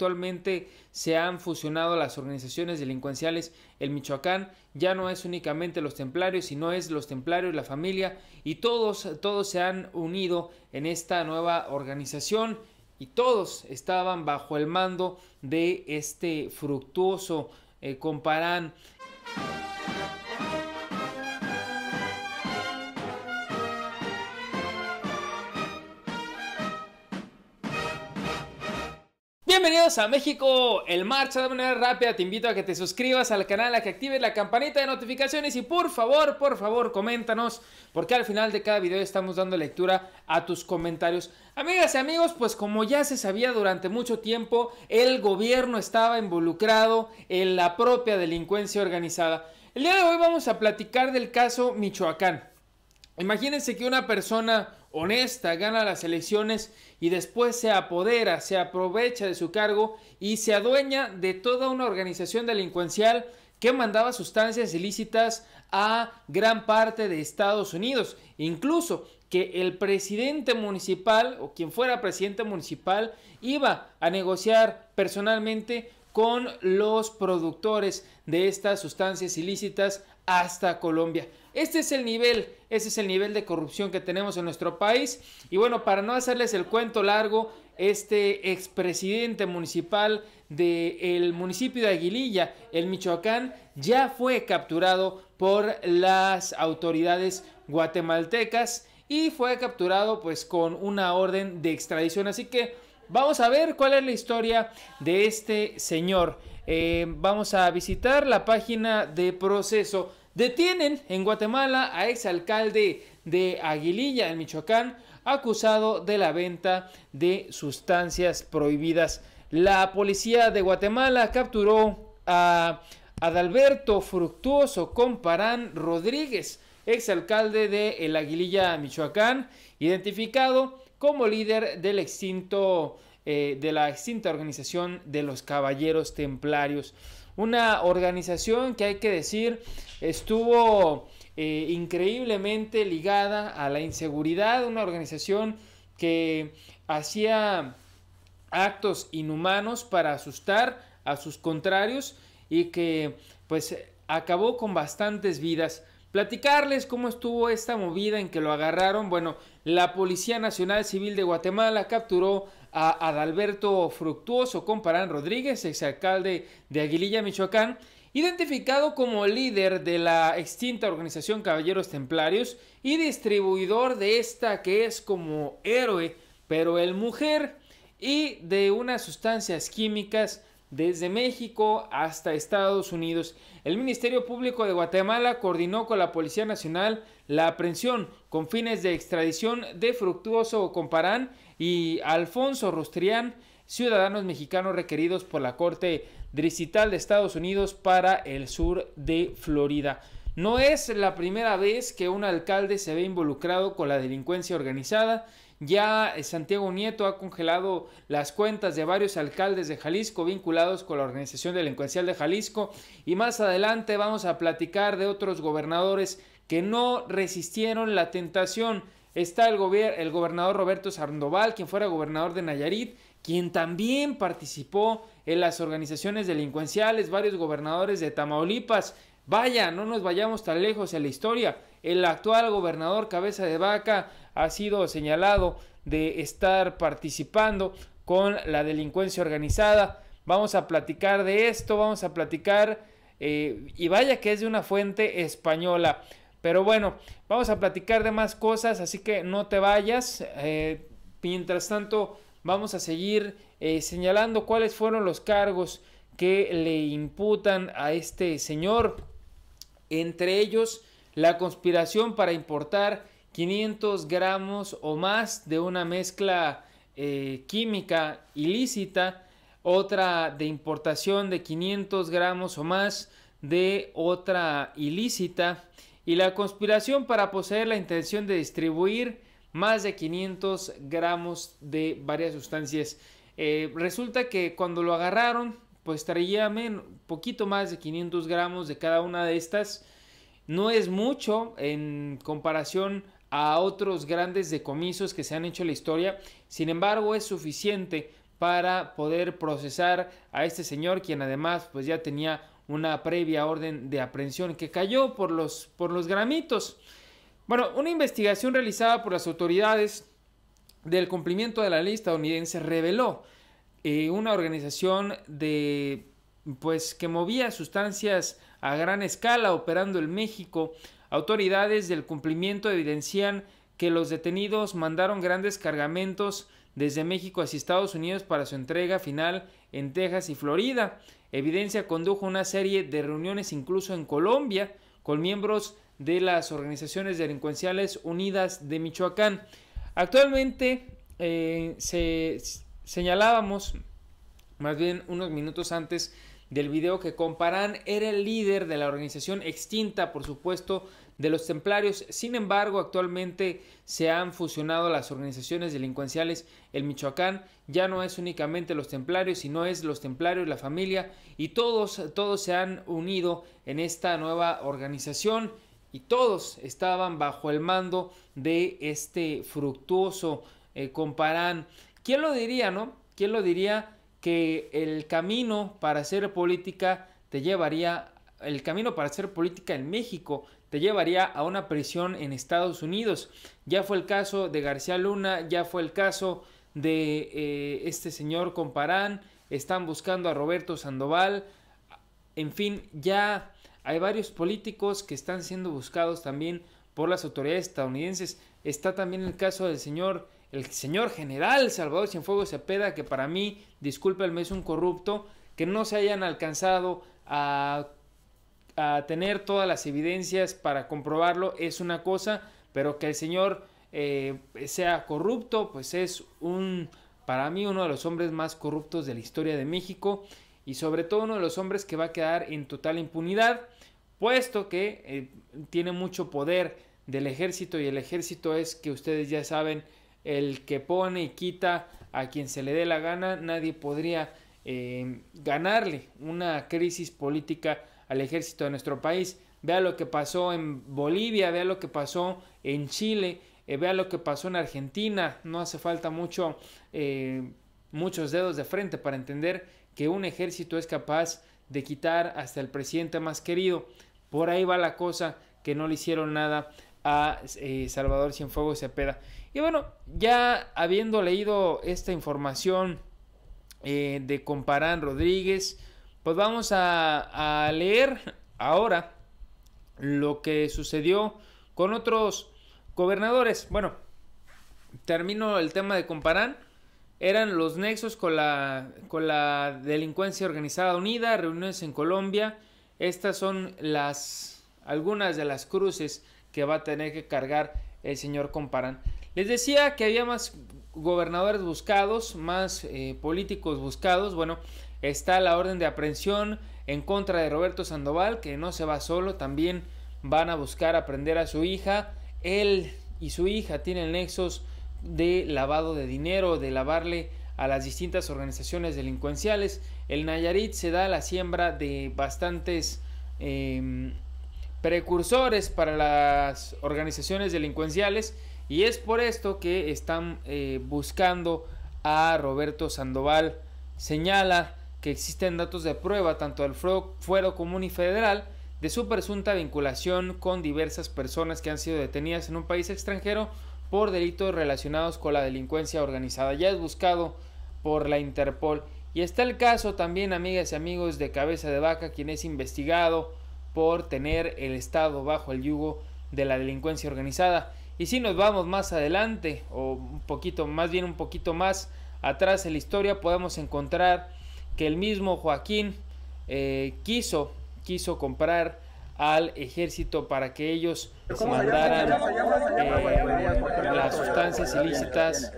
actualmente se han fusionado las organizaciones delincuenciales El Michoacán. Ya no es únicamente los templarios, sino es los templarios, la familia y todos, todos se han unido en esta nueva organización y todos estaban bajo el mando de este fructuoso eh, comparán. Bienvenidos a México, el marcha de manera rápida. Te invito a que te suscribas al canal, a que actives la campanita de notificaciones y por favor, por favor, coméntanos, porque al final de cada video estamos dando lectura a tus comentarios. Amigas y amigos, pues como ya se sabía durante mucho tiempo, el gobierno estaba involucrado en la propia delincuencia organizada. El día de hoy vamos a platicar del caso Michoacán. Imagínense que una persona honesta, gana las elecciones y después se apodera, se aprovecha de su cargo y se adueña de toda una organización delincuencial que mandaba sustancias ilícitas a gran parte de Estados Unidos. Incluso que el presidente municipal o quien fuera presidente municipal iba a negociar personalmente con los productores de estas sustancias ilícitas hasta Colombia. Este es el nivel, ese es el nivel de corrupción que tenemos en nuestro país. Y bueno, para no hacerles el cuento largo, este expresidente municipal del municipio de Aguililla, el Michoacán, ya fue capturado por las autoridades guatemaltecas y fue capturado pues con una orden de extradición. Así que vamos a ver cuál es la historia de este señor. Eh, vamos a visitar la página de proceso Detienen en Guatemala a exalcalde de Aguililla, en Michoacán, acusado de la venta de sustancias prohibidas. La policía de Guatemala capturó a Adalberto Fructuoso Comparán Rodríguez, exalcalde de El Aguililla, Michoacán, identificado como líder del extinto, eh, de la extinta organización de los Caballeros Templarios. Una organización que hay que decir estuvo eh, increíblemente ligada a la inseguridad, una organización que hacía actos inhumanos para asustar a sus contrarios y que pues acabó con bastantes vidas. Platicarles cómo estuvo esta movida en que lo agarraron. Bueno, la Policía Nacional Civil de Guatemala capturó a Adalberto Fructuoso Comparán Rodríguez, exalcalde de Aguililla, Michoacán, identificado como líder de la extinta organización Caballeros Templarios y distribuidor de esta que es como héroe, pero el mujer, y de unas sustancias químicas desde México hasta Estados Unidos. El Ministerio Público de Guatemala coordinó con la Policía Nacional la aprehensión con fines de extradición de Fructuoso Comparán y Alfonso Rostrián, ciudadanos mexicanos requeridos por la Corte Distrital de Estados Unidos para el sur de Florida. No es la primera vez que un alcalde se ve involucrado con la delincuencia organizada ya eh, Santiago Nieto ha congelado las cuentas de varios alcaldes de Jalisco vinculados con la organización delincuencial de Jalisco y más adelante vamos a platicar de otros gobernadores que no resistieron la tentación. Está el, el gobernador Roberto Sandoval, quien fuera gobernador de Nayarit, quien también participó en las organizaciones delincuenciales, varios gobernadores de Tamaulipas Vaya, no nos vayamos tan lejos en la historia. El actual gobernador Cabeza de Vaca ha sido señalado de estar participando con la delincuencia organizada. Vamos a platicar de esto, vamos a platicar, eh, y vaya que es de una fuente española. Pero bueno, vamos a platicar de más cosas, así que no te vayas. Eh, mientras tanto, vamos a seguir eh, señalando cuáles fueron los cargos que le imputan a este señor entre ellos la conspiración para importar 500 gramos o más de una mezcla eh, química ilícita, otra de importación de 500 gramos o más de otra ilícita y la conspiración para poseer la intención de distribuir más de 500 gramos de varias sustancias. Eh, resulta que cuando lo agarraron pues traía un poquito más de 500 gramos de cada una de estas. No es mucho en comparación a otros grandes decomisos que se han hecho en la historia, sin embargo es suficiente para poder procesar a este señor quien además pues ya tenía una previa orden de aprehensión que cayó por los, por los gramitos. Bueno, una investigación realizada por las autoridades del cumplimiento de la ley estadounidense reveló eh, una organización de pues que movía sustancias a gran escala operando en México. Autoridades del cumplimiento evidencian que los detenidos mandaron grandes cargamentos desde México hacia Estados Unidos para su entrega final en Texas y Florida. Evidencia condujo una serie de reuniones incluso en Colombia con miembros de las organizaciones delincuenciales unidas de Michoacán. Actualmente eh, se Señalábamos, más bien unos minutos antes del video, que Comparán era el líder de la organización extinta, por supuesto, de los templarios. Sin embargo, actualmente se han fusionado las organizaciones delincuenciales el Michoacán. Ya no es únicamente los templarios, sino es los templarios, la familia y todos, todos se han unido en esta nueva organización y todos estaban bajo el mando de este fructuoso eh, Comparán. ¿Quién lo diría, no? ¿Quién lo diría que el camino para hacer política te llevaría, el camino para hacer política en México te llevaría a una prisión en Estados Unidos? Ya fue el caso de García Luna, ya fue el caso de eh, este señor Comparán, están buscando a Roberto Sandoval, en fin, ya hay varios políticos que están siendo buscados también por las autoridades estadounidenses. Está también el caso del señor el señor general Salvador Cienfuegos Cepeda, que para mí, discúlpenme, es un corrupto, que no se hayan alcanzado a, tener todas las evidencias para comprobarlo es una cosa, pero que el señor eh, sea corrupto, pues es un, para mí, uno de los hombres más corruptos de la historia de México y sobre todo uno de los hombres que va a quedar en total impunidad, puesto que eh, tiene mucho poder del ejército y el ejército es que ustedes ya saben, el que pone y quita a quien se le dé la gana, nadie podría eh, ganarle una crisis política al ejército de nuestro país. Vea lo que pasó en Bolivia, vea lo que pasó en Chile, eh, vea lo que pasó en Argentina. No hace falta mucho, eh, muchos dedos de frente para entender que un ejército es capaz de quitar hasta el presidente más querido. Por ahí va la cosa que no le hicieron nada a eh, Salvador Cienfuegos Cepeda. Y bueno, ya habiendo leído esta información eh, de Comparán Rodríguez, pues vamos a, a leer ahora lo que sucedió con otros gobernadores. Bueno, termino el tema de Comparán. Eran los nexos con la, con la delincuencia organizada unida, reuniones en Colombia. Estas son las algunas de las cruces que va a tener que cargar el señor Comparán. Les decía que había más gobernadores buscados, más eh, políticos buscados. Bueno, está la orden de aprehensión en contra de Roberto Sandoval, que no se va solo, también van a buscar aprender a su hija. Él y su hija tienen nexos de lavado de dinero, de lavarle a las distintas organizaciones delincuenciales. El Nayarit se da la siembra de bastantes... Em, precursores para las organizaciones delincuenciales y es por esto que están eh, buscando a Roberto Sandoval. Señala que existen datos de prueba tanto del fuero común y federal de su presunta vinculación con diversas personas que han sido detenidas en un país extranjero por delitos relacionados con la delincuencia organizada. Ya es buscado por la Interpol. Y está el caso también, amigas y amigos, de Cabeza de Vaca, quien es investigado por tener el Estado bajo el yugo de la delincuencia organizada. Y si nos vamos más adelante, o un poquito, más bien un poquito más atrás en la historia, podemos encontrar que el mismo Joaquín eh, quiso, quiso comprar al ejército para que ellos mandaran eh, las sustancias ilícitas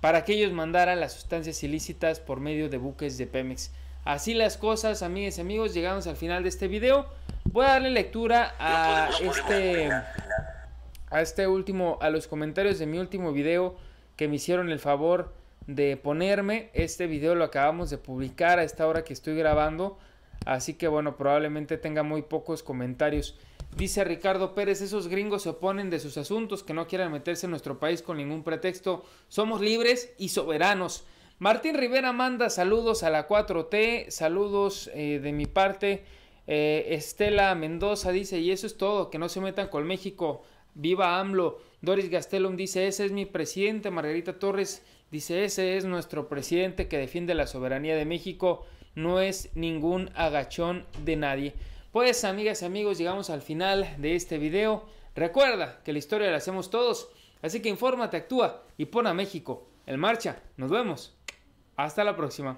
para que ellos mandaran las sustancias ilícitas por medio de buques de Pemex. Así las cosas, amigas y amigos, llegamos al final de este video. Voy a darle lectura a este a este último a los comentarios de mi último video que me hicieron el favor de ponerme. Este video lo acabamos de publicar a esta hora que estoy grabando, así que bueno, probablemente tenga muy pocos comentarios. Dice Ricardo Pérez, esos gringos se oponen de sus asuntos, que no quieran meterse en nuestro país con ningún pretexto. Somos libres y soberanos. Martín Rivera manda saludos a la 4T, saludos eh, de mi parte. Eh, Estela Mendoza dice, y eso es todo, que no se metan con México, viva AMLO. Doris Gastelum dice, ese es mi presidente. Margarita Torres dice, ese es nuestro presidente que defiende la soberanía de México, no es ningún agachón de nadie. Pues amigas y amigos, llegamos al final de este video. Recuerda que la historia la hacemos todos, así que infórmate, actúa y pon a México en marcha. Nos vemos. Hasta la próxima.